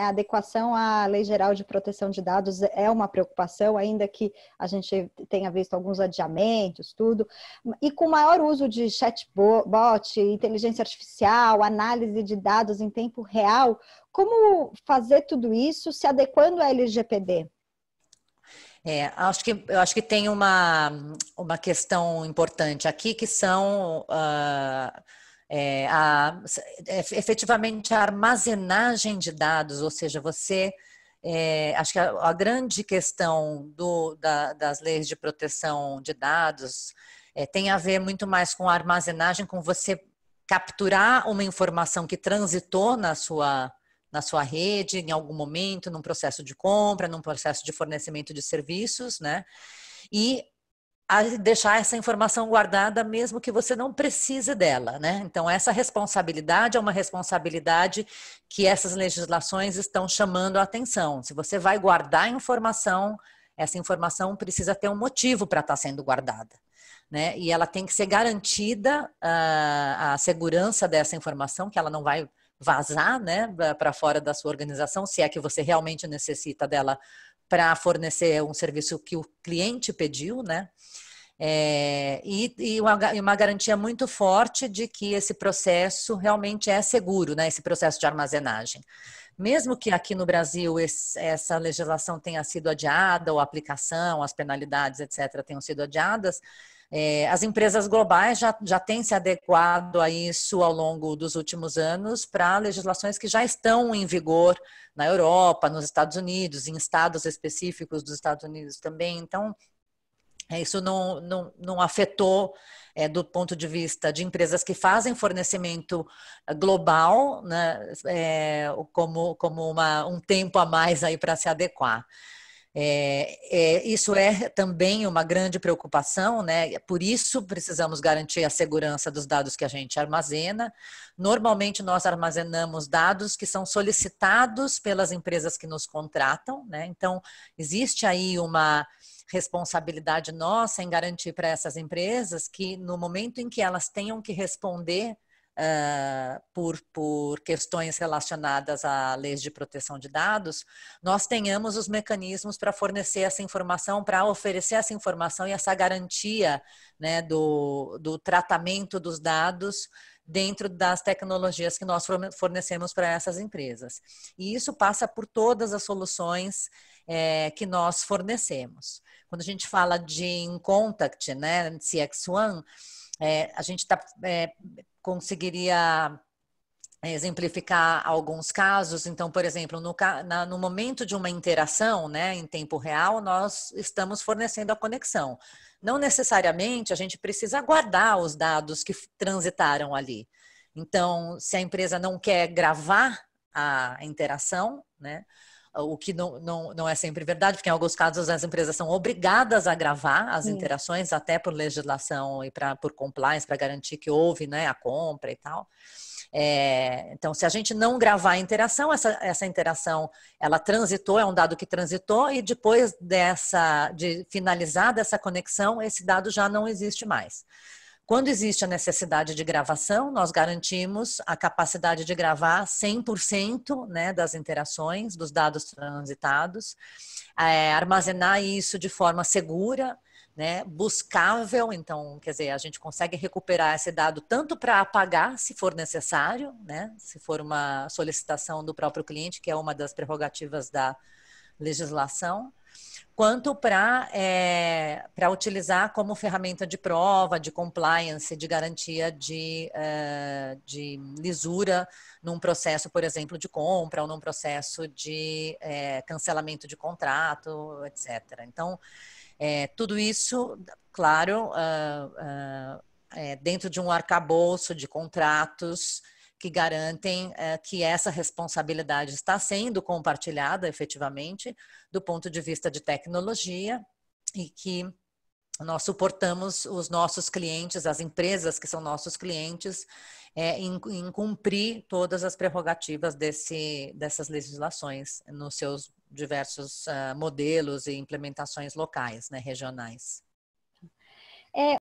a adequação à Lei Geral de Proteção de Dados é uma preocupação, ainda que a gente tenha visto alguns adiamentos, tudo. E com maior uso de chatbot, inteligência artificial, análise de dados em tempo real, como fazer tudo isso se adequando à LGPD? É, acho que, eu acho que tem uma, uma questão importante aqui, que são uh é, a, é, efetivamente a armazenagem de dados, ou seja, você é, acho que a, a grande questão do, da, das leis de proteção de dados é, tem a ver muito mais com a armazenagem, com você capturar uma informação que transitou na sua, na sua rede em algum momento, num processo de compra, num processo de fornecimento de serviços, né? E a deixar essa informação guardada, mesmo que você não precise dela, né? Então, essa responsabilidade é uma responsabilidade que essas legislações estão chamando a atenção. Se você vai guardar informação, essa informação precisa ter um motivo para estar sendo guardada. Né? E ela tem que ser garantida a, ah, a segurança dessa informação, que ela não vai vazar né, para fora da sua organização, se é que você realmente necessita dela para fornecer um serviço que o cliente pediu, né? É, e, e, uma, e, uma, garantia muito forte de que esse processo realmente é seguro, né, esse processo de armazenagem. Mesmo que aqui no Brasil esse, essa legislação tenha sido adiada, ou a aplicação, as penalidades, etc., tenham sido adiadas, é, as empresas globais já, já têm se adequado a isso ao longo dos últimos anos para legislações que já estão em vigor na Europa, nos Estados Unidos, em estados específicos dos Estados Unidos também. Então, é, isso não, não, não afetou é, do ponto de vista de empresas que fazem fornecimento global, né, é, como, como uma, um tempo a mais aí para se adequar. É, é, isso é também uma grande preocupação, né? Por isso precisamos garantir a segurança dos dados que a gente armazena. Normalmente nós armazenamos dados que são solicitados pelas empresas que nos contratam, né? Então existe aí uma responsabilidade nossa em garantir para essas empresas que no momento em que elas tenham que responder uh, por, por questões relacionadas a leis de proteção de dados, nós tenhamos os mecanismos para fornecer essa informação, para oferecer essa informação e essa garantia né, do, do tratamento dos dados dentro das tecnologias que nós fornecemos para essas empresas. E isso passa por todas as soluções é, que nós fornecemos. Quando a gente fala de in-contact, né, CX1, é, a gente tá, é, conseguiria é, exemplificar alguns casos. Então, por exemplo, no, na, no, momento de uma interação, né, em tempo real, nós estamos fornecendo a conexão. Não necessariamente a gente precisa guardar os dados que transitaram ali. Então, se a empresa não quer gravar a interação, né, o que não, não, não é sempre verdade, porque em alguns casos as empresas são obrigadas a gravar as Sim. interações, até por legislação e pra, por compliance, para garantir que houve né, a compra e tal. É, então, se a gente não gravar a interação, essa, essa interação ela transitou, é um dado que transitou, e depois dessa, de finalizada essa conexão, esse dado já não existe mais. Quando existe a necessidade de gravação, nós garantimos a capacidade de gravar 100% né, das interações, dos dados transitados, é, armazenar isso de forma segura, né, buscável, então, quer dizer, a gente consegue recuperar esse dado tanto para apagar, se for necessário, né, se for uma solicitação do próprio cliente, que é uma das prerrogativas da legislação, quanto para é, utilizar como ferramenta de prova, de compliance, de garantia de, uh, de lisura num processo, por exemplo, de compra ou num processo de é, cancelamento de contrato, etc. Então, é, tudo isso, claro, uh, uh, é, dentro de um arcabouço de contratos que garantem é, que essa responsabilidade está sendo compartilhada efetivamente do ponto de vista de tecnologia e que nós suportamos os nossos clientes, as empresas que são nossos clientes, é, em, em, cumprir todas as prerrogativas desse, dessas legislações nos seus diversos uh, modelos e implementações locais, né, regionais. É,